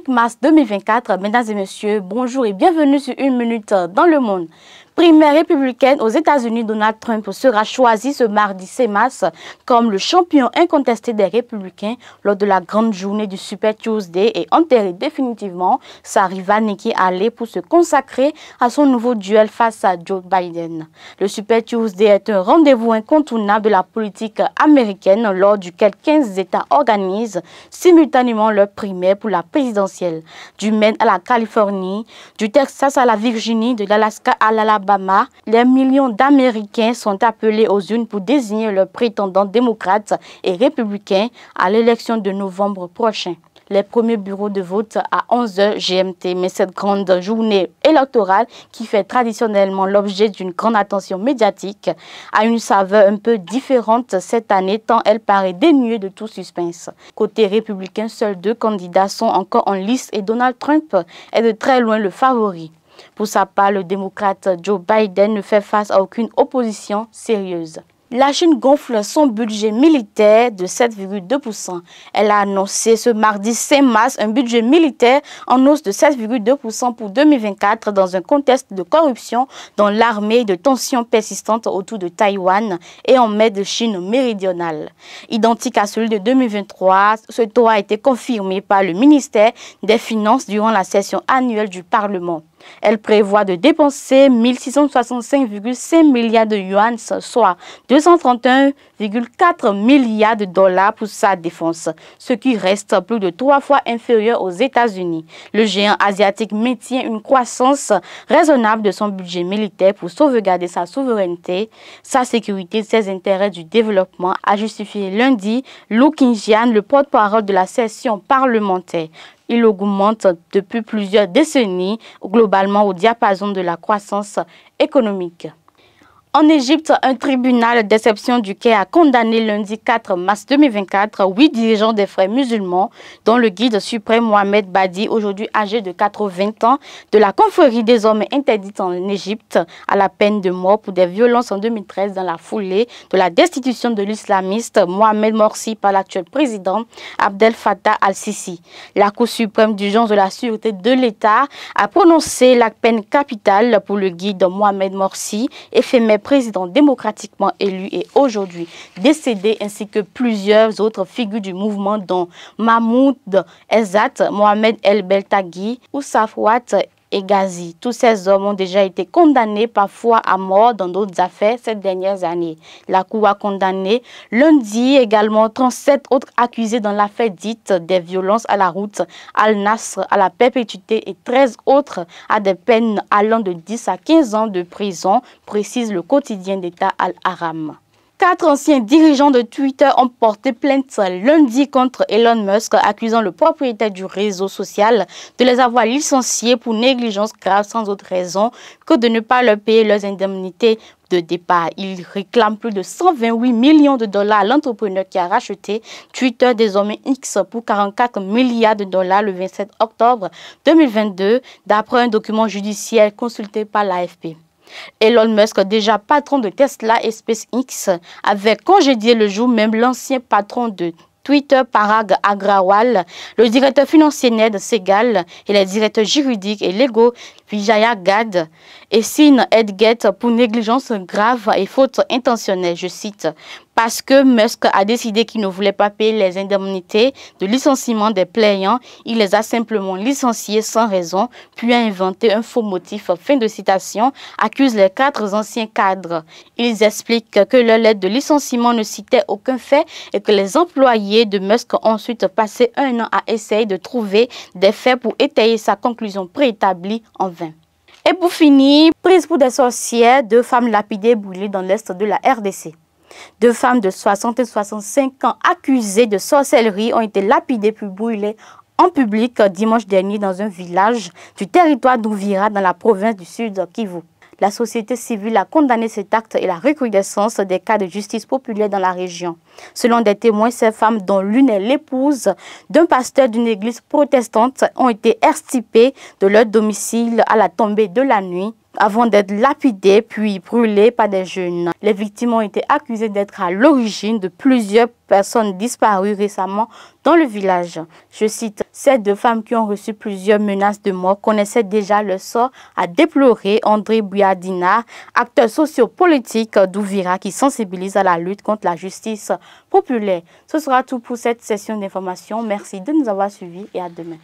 5 mars 2024. Mesdames et messieurs, bonjour et bienvenue sur Une Minute dans le Monde primaire républicaine aux États-Unis, Donald Trump sera choisi ce mardi 6 mars comme le champion incontesté des républicains lors de la grande journée du Super Tuesday et enterré définitivement sa rivale Nikki Haley pour se consacrer à son nouveau duel face à Joe Biden. Le Super Tuesday est un rendez-vous incontournable de la politique américaine lors duquel 15 États organisent simultanément leur primaire pour la présidentielle. Du Maine à la Californie, du Texas à la Virginie, de l'Alaska à l'Alabama, les millions d'Américains sont appelés aux urnes pour désigner leurs prétendants démocrates et républicains à l'élection de novembre prochain les premiers bureaux de vote à 11h GMT. Mais cette grande journée électorale, qui fait traditionnellement l'objet d'une grande attention médiatique, a une saveur un peu différente cette année tant elle paraît dénuée de tout suspense. Côté républicain, seuls deux candidats sont encore en liste et Donald Trump est de très loin le favori. Pour sa part, le démocrate Joe Biden ne fait face à aucune opposition sérieuse. La Chine gonfle son budget militaire de 7,2%. Elle a annoncé ce mardi 5 mars un budget militaire en hausse de 7,2% pour 2024 dans un contexte de corruption dans l'armée et de tensions persistantes autour de Taïwan et en mai de Chine méridionale. Identique à celui de 2023, ce taux a été confirmé par le ministère des Finances durant la session annuelle du Parlement. Elle prévoit de dépenser 1665,5 milliards de yuan, soit 231,4 milliards de dollars pour sa défense, ce qui reste plus de trois fois inférieur aux États-Unis. Le géant asiatique maintient une croissance raisonnable de son budget militaire pour sauvegarder sa souveraineté, sa sécurité et ses intérêts du développement, a justifié lundi Lou Kinjian, le porte-parole de la session parlementaire. Il augmente depuis plusieurs décennies globalement au diapason de la croissance économique. En Égypte, un tribunal d'exception du quai a condamné lundi 4 mars 2024 huit dirigeants des frères musulmans, dont le guide suprême Mohamed Badi, aujourd'hui âgé de 80 ans, de la confrérie des hommes interdite en Égypte à la peine de mort pour des violences en 2013 dans la foulée de la destitution de l'islamiste Mohamed Morsi par l'actuel président Abdel Fattah al-Sisi. La Cour suprême du genre de la sûreté de l'État a prononcé la peine capitale pour le guide Mohamed Morsi, éphémère président démocratiquement élu est aujourd'hui décédé, ainsi que plusieurs autres figures du mouvement dont Mahmoud Ezat, Mohamed El Beltaghi, Oussaf Ouat et Gazi. Tous ces hommes ont déjà été condamnés parfois à mort dans d'autres affaires ces dernières années. La Cour a condamné lundi également 37 autres accusés dans l'affaire dite des violences à la route Al-Nasr à la perpétuité et 13 autres à des peines allant de 10 à 15 ans de prison, précise le quotidien d'État al Aram. Quatre anciens dirigeants de Twitter ont porté plainte lundi contre Elon Musk, accusant le propriétaire du réseau social de les avoir licenciés pour négligence grave sans autre raison que de ne pas leur payer leurs indemnités de départ. Ils réclament plus de 128 millions de dollars à l'entrepreneur qui a racheté Twitter, désormais X, pour 44 milliards de dollars le 27 octobre 2022, d'après un document judiciaire consulté par l'AFP. Elon Musk, déjà patron de Tesla et SpaceX, avait congédié le jour même l'ancien patron de Twitter Parag Agrawal, le directeur financier Ned Segal et les directeurs juridiques et légaux Vijaya Gad et signe Edgett pour négligence grave et faute intentionnelle, je cite, parce que Musk a décidé qu'il ne voulait pas payer les indemnités de licenciement des plaignants, il les a simplement licenciés sans raison, puis a inventé un faux motif. Fin de citation, accuse les quatre anciens cadres. Ils expliquent que leur lettre de licenciement ne citait aucun fait et que les employés de Musk ont ensuite passé un an à essayer de trouver des faits pour étayer sa conclusion préétablie envers et pour finir, prise pour des sorcières, deux femmes lapidées brûlées dans l'est de la RDC. Deux femmes de 60 et 65 ans accusées de sorcellerie ont été lapidées puis brûlées en public dimanche dernier dans un village du territoire d'Ouvira dans la province du Sud Kivu. La société civile a condamné cet acte et la recrudescence des cas de justice populaire dans la région. Selon des témoins, ces femmes, dont l'une est l'épouse d'un pasteur d'une église protestante, ont été extirpées de leur domicile à la tombée de la nuit avant d'être lapidées puis brûlées par des jeunes. Les victimes ont été accusées d'être à l'origine de plusieurs personnes disparues récemment dans le village. Je cite ces deux femmes qui ont reçu plusieurs menaces de mort connaissaient déjà le sort, à déplorer André Bouyadina, acteur sociopolitique d'Ouvira qui sensibilise à la lutte contre la justice populaire. Ce sera tout pour cette session d'information. Merci de nous avoir suivis et à demain.